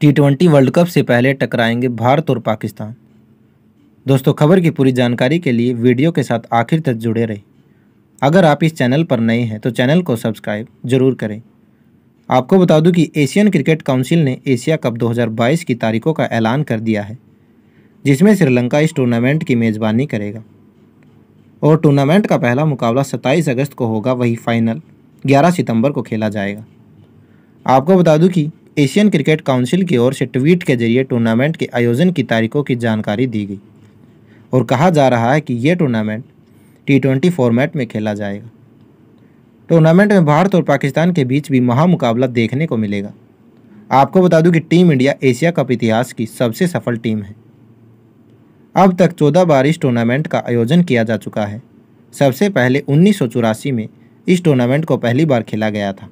T twenty world cup से पहले टकराएंगे भारत और पाकिस्तान दोस्तों खबर की पूरी जानकारी के लिए वीडियो के साथ आखिर तक जुड़े रहें अगर आप इस चैनल पर नए हैं तो चैनल को सब्सक्राइब जरूर करें आपको बता दूं कि एशियन क्रिकेट काउंसिल ने एशिया कप 2022 की तारीखों का ऐलान कर दिया है जिसमें श्रीलंका इस टूर्नामेंट की मेज़बानी करेगा और टूर्नामेंट का पहला मुकाबला 27 अगस्त को होगा वही फाइनल 11 सितंबर को खेला जाएगा आपको बता दूं कि एशियन क्रिकेट काउंसिल की ओर से ट्वीट के जरिए टूर्नामेंट के आयोजन की तारीखों की जानकारी दी गई और कहा जा रहा है कि यह टूर्नामेंट टी ट्वेंटी फॉर्मेट में खेला जाएगा टूर्नामेंट में भारत और पाकिस्तान के बीच भी महामुकाबला देखने को मिलेगा आपको बता दूं कि टीम इंडिया एशिया कप इतिहास की सबसे सफल टीम है अब तक चौदह बार इस टूर्नामेंट का आयोजन किया जा चुका है सबसे पहले उन्नीस में इस टूर्नामेंट को पहली बार खेला गया था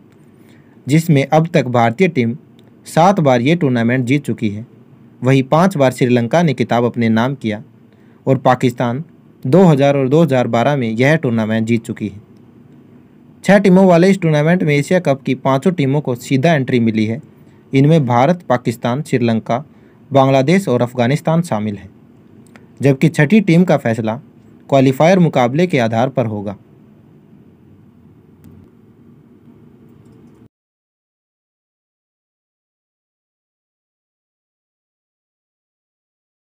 जिसमें अब तक भारतीय टीम सात बार ये टूर्नामेंट जीत चुकी है वहीं पाँच बार श्रीलंका ने किताब अपने नाम किया और पाकिस्तान 2000 और 2012 में यह टूर्नामेंट जीत चुकी है छह टीमों वाले इस टूर्नामेंट में एशिया कप की पांचों टीमों को सीधा एंट्री मिली है इनमें भारत पाकिस्तान श्रीलंका बांग्लादेश और अफगानिस्तान शामिल हैं जबकि छठी टीम का फैसला क्वालिफायर मुकाबले के आधार पर होगा